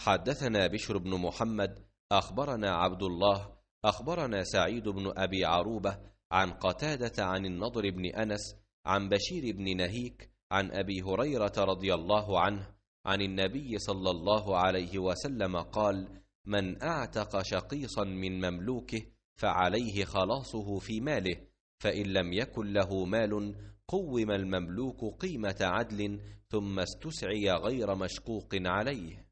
حدثنا بشر بن محمد اخبرنا عبد الله اخبرنا سعيد بن ابي عروبه عن قتاده عن النضر بن انس عن بشير بن نهيك عن ابي هريره رضي الله عنه عن النبي صلى الله عليه وسلم قال من اعتق شقيصا من مملوكه فعليه خلاصه في ماله فان لم يكن له مال قوم المملوك قيمه عدل ثم استسعي غير مشقوق عليه